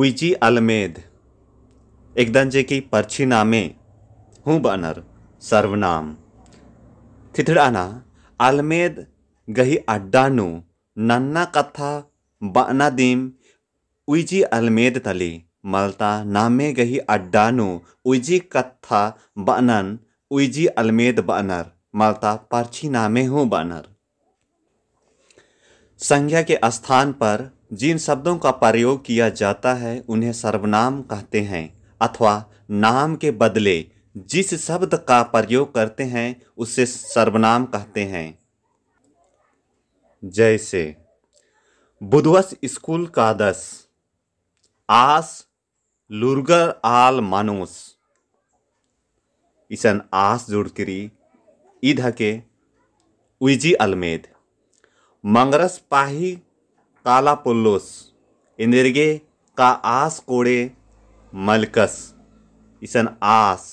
उइजी अलमेद एकदम जे की परछी नामे हूँ बनर सर्वनाम थिथड़ाना अलमेद गही अड्डा नु नन्ना कथा बना दीम उइजी अलमेद तली मलता नामे गही अड्डा नु उइजी कथा बनन उइजी अलमेद बनर मलता परछी नामे हूँ बनर संज्ञा के स्थान पर जिन शब्दों का प्रयोग किया जाता है उन्हें सर्वनाम कहते हैं अथवा नाम के बदले जिस शब्द का प्रयोग करते हैं उसे सर्वनाम कहते हैं जैसे बुधवस स्कूल का दस आस लुर्गर आल मानोस इसन आस जुड़करी ईद के उजी अलमेद मंगरस पाही काला पुल्लोस इंदिरगे का आस कोड़े मलकस इसन आस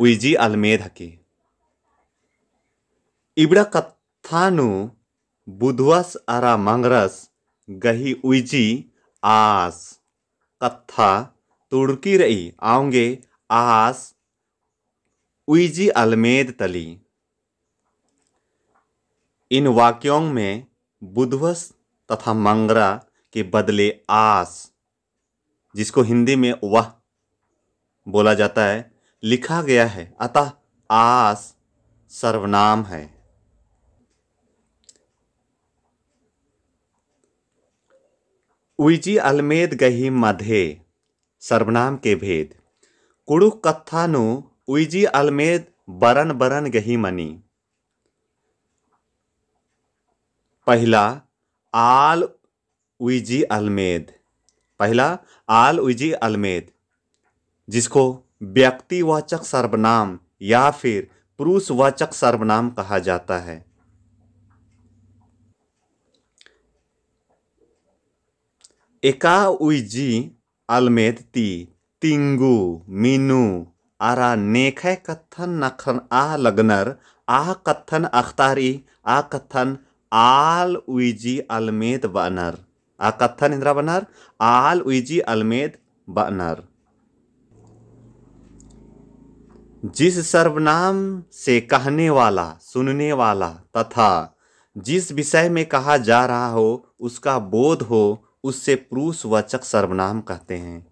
उइजी अलमेद हकी इबड़ा कथानु बुधवस अरा मंगरस गही उइजी आस कथा तुड़की रही आऊंगे आस उइजी अलमेद तली इन वाक्यों में बुधवस तथा मंगरा के बदले आस जिसको हिंदी में वह बोला जाता है लिखा गया है अतः आस सर्वनाम है उइजी अलमेद गही मधे सर्वनाम के भेद कुड़ु कत्थानु उइजी अलमेद बरन बरन गही मनी पहला आल उजी अलमेद पहला आल उजी अलमेद जिसको व्यक्तिवाचक सर्वनाम या फिर पुरुषवाचक सर्वनाम कहा जाता है एका उजी अलमेद ती तिंगु मीनू आरा नेख कथन नखन आ लगनर आ कथन अख्तारी आ कथन आल उजी अलमेद बनर आ Akathan Indra बनर आल uiji अलमेद बनर जिस सर्वनाम से कहने वाला सुनने वाला तथा जिस विषय में कहा जा रहा हो उसका बोध हो उससे पुरुष वचक सर्वनाम कहते हैं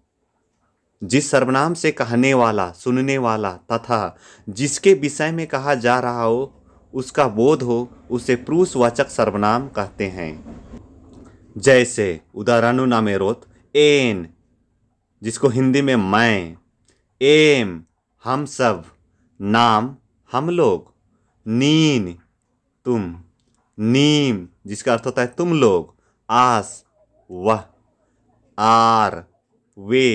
जिस सर्वनाम से कहने वाला सुनने वाला तथा जिसके विषय में कहा जा रहा हो उसका बोध हो उसे पुरुषवाचक सर्वनाम कहते हैं जैसे रोत एन जिसको हिंदी में मैं एम हम सब नाम हम लोग नीन तुम नीम जिसका अर्थ होता है तुम लोग आस वह आर वे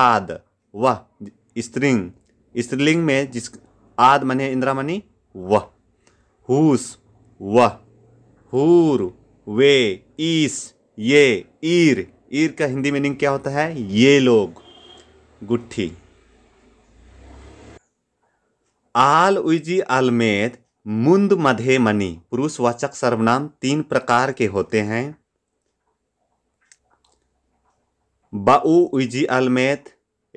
आद वह स्त्रिंग स्त्रीलिंग में जिस आद मने इंद्रा मनी वह हुस वह हूर वे ईस ये ईर ईर का हिंदी मीनिंग क्या होता है ये लोग गुट्ठी आल उजी आलमेद मुंद मधे मनी पुरुषवाचक सर्वनाम तीन प्रकार के होते हैं बाऊ उजी आलमेद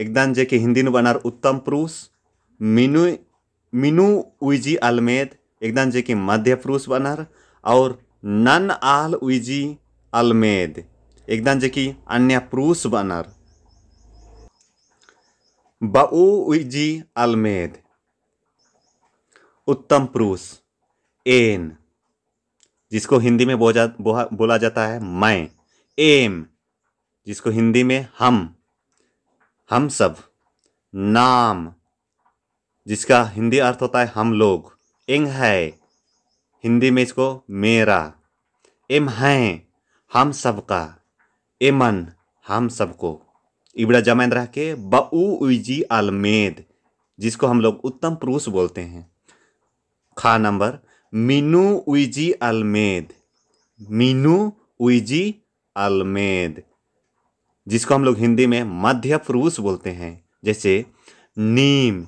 एकदान जे के हिंदी बनार उत्तम पुरुष मिनु मिनु उजी आलमेद एकदम जे कि मध्य पुरुष बनर और नन आल उजी अलमेद एकदम जे कि अन्य पुरुष बनर बऊ उइजी अलमेद उत्तम पुरुष एन जिसको हिंदी में बोजा बोला जाता है मैं एम जिसको हिंदी में हम हम सब नाम जिसका हिंदी अर्थ होता है हम लोग इंग है हिंदी में इसको मेरा इम है हम सबका एमन हम सबको इबड़ा जमैन रह के बऊजी अलमेद जिसको हम लोग उत्तम पुरुष बोलते हैं खा नंबर मीनू उजी अलमेद मीनू उजी अलमेद जिसको हम लोग हिंदी में मध्य पुरुष बोलते हैं जैसे नीम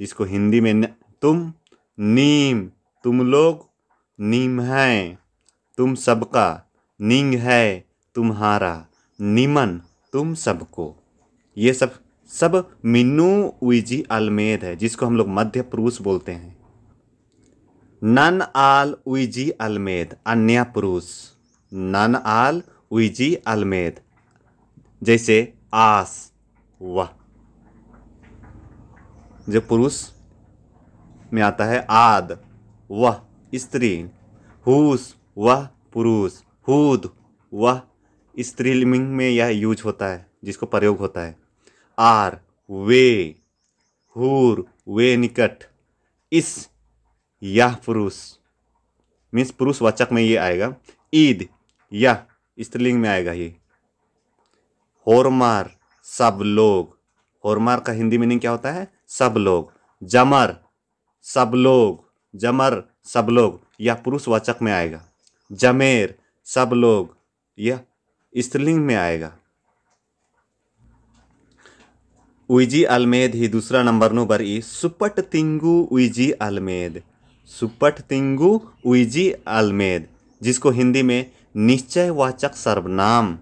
जिसको हिंदी में न, तुम नीम तुम लोग नीम हैं तुम सबका नींग है तुम्हारा निमन तुम सबको ये सब सब मीनू उइजी अलमेद है जिसको हम लोग मध्य पुरुष बोलते हैं नन आल उइजी अलमेद अन्य पुरुष नन आल उइजी अलमेद जैसे आस वह जो पुरुष में आता है आद वह स्त्री हुस वह पुरुष हुद वह स्त्रीलिंग में यह यूज होता है जिसको प्रयोग होता है आर वे हूर वे निकट इस यह पुरुष मीन्स पुरुष वाचक में ये आएगा ईद यह स्त्रीलिंग में आएगा ये होरमार सब लोग होरमार का हिंदी मीनिंग क्या होता है सब लोग जमर सब लोग जमर सब लोग यह पुरुषवाचक में आएगा जमेर सब लोग यह स्त्रीलिंग में आएगा उइजी अलमेद ही दूसरा नंबर नो बर ई सुपट तिंगू उइजी अलमेद सुपट तिंगू उइजी अलमेद जिसको हिंदी में निश्चयवाचक सर्वनाम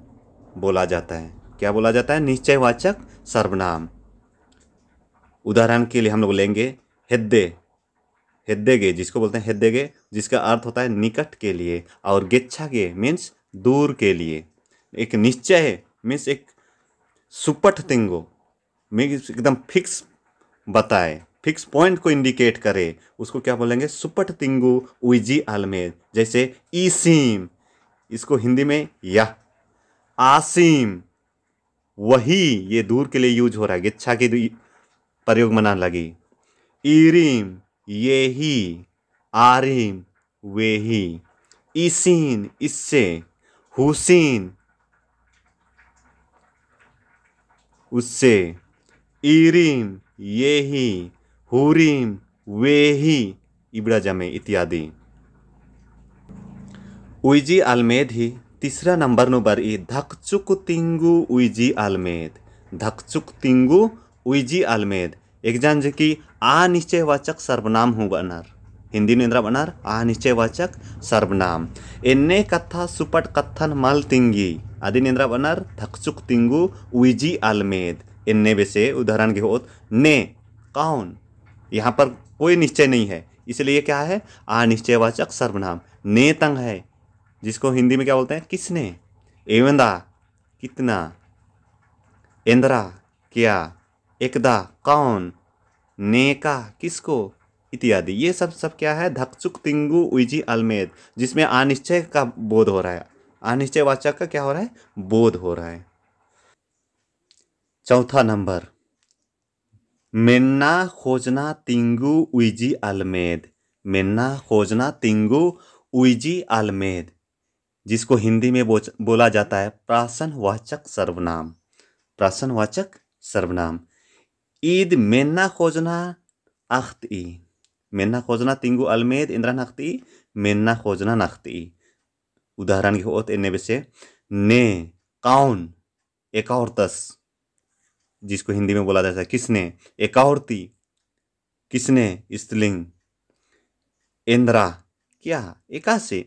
बोला जाता है क्या बोला जाता है निश्चयवाचक सर्वनाम उदाहरण के लिए हम लोग लेंगे हिद्दे गे जिसको बोलते हैं गे जिसका अर्थ होता है निकट के लिए और गेच्छा के मीन्स दूर के लिए एक निश्चय है मीन्स एक सुपट तिंगो मीन्स एकदम फिक्स बताए फिक्स पॉइंट को इंडिकेट करे उसको क्या बोलेंगे सुपट तिंगू उजी आलमेज जैसे ईसीम इसको हिंदी में यह आसीम वही ये दूर के लिए यूज हो रहा है गिच्छा की प्रयोग मना लगी ईरीम ये ही आरिम वे ही इसीन इससे हुसीन उससे ईरीम ये ही हुरीम वे ही इबड़ा जमे इत्यादि उइजी आलमेद ही तीसरा नंबर नु बर ई धकचुक तिंगु उइजी आलमेद धकचुक तिंगु उइजी आलमेद एक जान जे की आ निश्चयवाचक सर्वनाम हूँ बनार हिंदी निंद्रा बनार आ निश्चयवाचक सर्वनाम एन्ने कथा सुपट कथन मल तिंगी आदि निंद्रा बनार थकचुक तिंगू उइजी आलमेद इन्ने वैसे उदाहरण के होत ने कौन यहाँ पर कोई निश्चय नहीं है इसलिए क्या है आ निश्चयवाचक सर्वनाम ने तंग है जिसको हिंदी में क्या बोलते हैं किसने एवंदा कितना इंद्रा क्या एकदा कौन नेका किसको इत्यादि ये सब सब क्या है धकचुक तिंगू उइजी अलमेद जिसमें अनिश्चय का बोध हो रहा है अनिश्चय वाचक का क्या हो रहा है बोध हो रहा है चौथा नंबर मेन्ना खोजना तिंगू उइजी अलमेद मेन्ना खोजना तिंगू उइजी अलमेद जिसको हिंदी में बोला जाता है वाचक सर्वनाम वाचक सर्वनाम Eid id mena khojna akhti mena khojna tingu almed indran akhti mena khojna nakhti उदाहरण की होत इन्ने से ने काउन तस जिसको हिंदी में बोला जाता है किसने एक और ती किसने स्त्रीलिंग इंद्रा क्या एकासे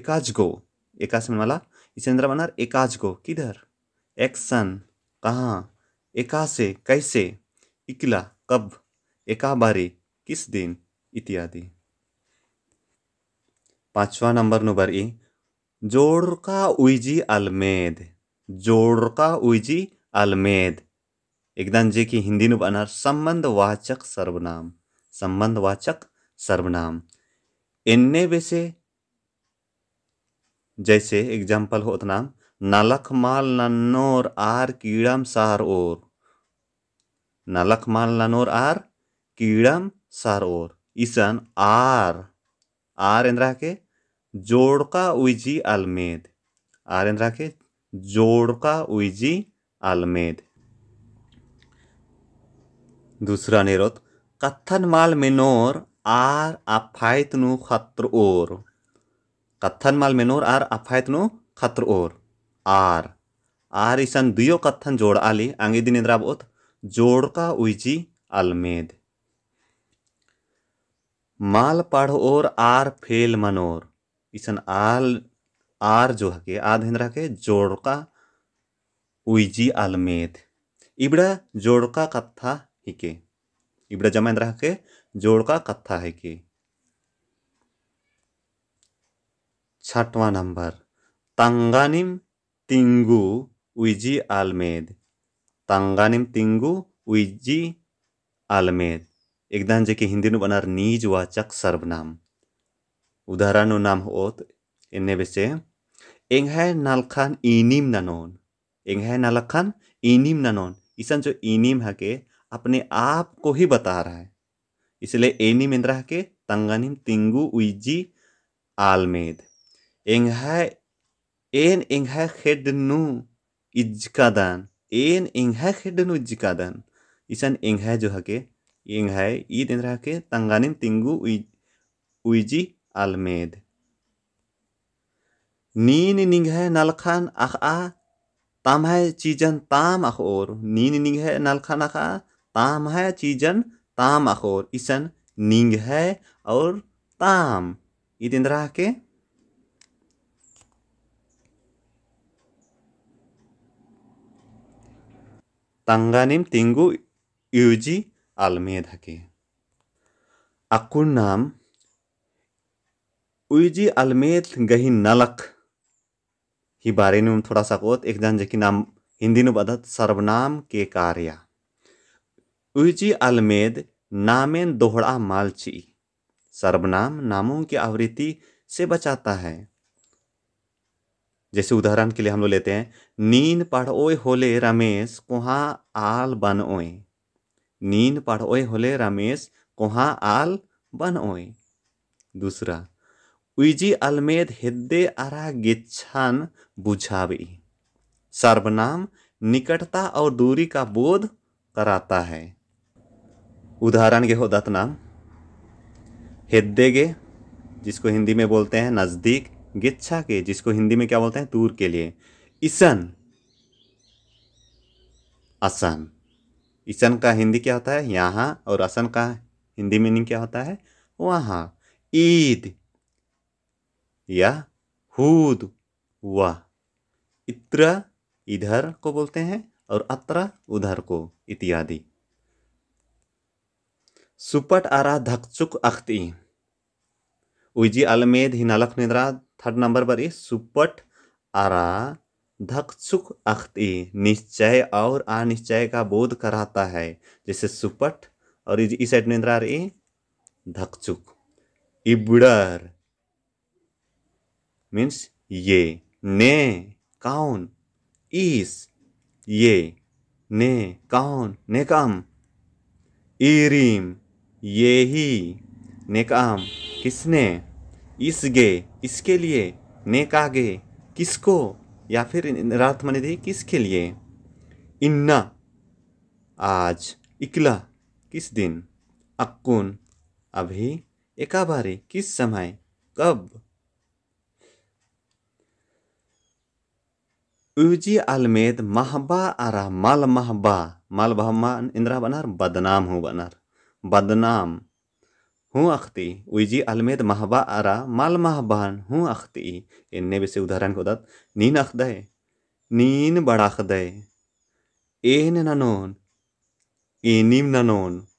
एकाज गो एकाश माला इस इंद्रा बनार एकाज गो किधर एक्शन कहाँ एका से कैसे इकला कब एका बारी किस दिन इत्यादि पांचवा नंबर नंबर जोड़ जोड़का उइजी अलमेद जोड़का उइजी अलमेद एकदम जे की हिंदी में बनार संबंधवाचक सर्वनाम संबंधवाचक सर्वनाम इन्ने वैसे जैसे एग्जाम्पल हो नाम नलखमाल नन्नोर आर कीड़म सार और नलखमाल नन्नोर आर कीड़म सार ओर इसन आर आर इंद्रा के जोड़का उइजी अलमेद आर इंद्रा के जोड़का उइजी अलमेद दूसरा निरोध कथन माल मिनोर आर अफायत नु खत्र ओर कथन माल मिनोर आर अफायत नु खत्र ओर आर आर इसान दुयो कथन जोड़ आली आंगी दिन इंद्राबोत जोड़ का उइजी अलमेद माल पढ़ और आर फेल मनोर इसन आल आर जो है के आध इंद्रा के जोड़ का उइजी अलमेद इबड़ा जोड़ का कथा हिके इबड़ा जमा इंद्रा के जोड़ का कथा है के छठवां नंबर तंगानिम Tingu Luigi Almeida. તાંગાનેમ તિંગુ ઉઇજી આલમેદ એકદાન જે કે હિન્દીનું બનાર નીજવાચક સર્વનામ ઉદાહરણનું નામ હોત એને વિશે એંઘાય નાલખાન ઇનિમ નાનોન એંઘાય નાલખાન ઇનિમ નાનોન ईसन जो इनिम हके अपने आप को ही बता रहा है इसलिए एनिम इंद्रा हके तंगानिम तिंगू उइजी आलमेद एंघाय एन खेड नु इजका Én inghekednu ijkadan. Én inghekednu ijkadan. Isan inghe जो हके inghe ई दिन रहके तंगानिन तिंगु उइजी almed. नीन है नलखान अख आ ताम है चीजन ताम अखोर नीन है नलखान अख आ ताम है चीजन ताम अखोर इसन निंग है और ताम इतिंद्रा के তাঙ্গানিম तिंगु ইউজি আলমিয়ে थके আকুর नाम उजी अलमेथ गही नलक ही बारे में थोड़ा सा कोत एक जान जकी नाम हिंदी नु बदत सर्वनाम के कार्या उजी आलमेद नामेन दोहड़ा मालची सर्वनाम नामों की आवृत्ति से बचाता है जैसे उदाहरण के लिए हम लोग लेते हैं नीन पढ़ होले रमेश कुहा आल बन ओए नीन पढ़ होले रमेश कुहा आल बन ओए दूसरा उइजी अलमेद हिद्दे आरा गिच्छन बुझावी सर्वनाम निकटता और दूरी का बोध कराता है उदाहरण के हो दत्नाम गे जिसको हिंदी में बोलते हैं नज़दीक गिच्छा के जिसको हिंदी में क्या बोलते हैं तूर के लिए ईसन असन ईसन का हिंदी क्या होता है यहाँ और असन का हिंदी मीनिंग क्या होता है वहाँ ईद या हूद वह इत्र इधर को बोलते हैं और अत्र उधर को इत्यादि सुपट आरा धक्चुक अख्ती उजी अलमेद हिनालक निद्रा थर्ड नंबर पर ये सुपट आरा धकचुक अख्त निश्चय और अनिश्चय का बोध कराता है जैसे सुपट और इस साइड में इंद्रा रही धकचुक मीन्स ये ने कौन इस ये ने कौन नेकाम इरीम ये ही नेकाम किसने इस गे इसके लिए ने का गे किसको या फिर रात मने दी किसके लिए इन्ना आज इकला किस दिन अक्कुन अभी एका बारी किस समय कब उजी अलमेद महबा आरा माल महबा माल बहमा इंद्रा बनार बदनाम हूँ बनार बदनाम हूँ अख्ती उइजी अलमेद महबा अरा माल महबान हूँ अख्ती इन्ने बेसे उदाहरण को दत नीन अखदय नीन बड़ा अखदय एन ननोन एनिम ननोन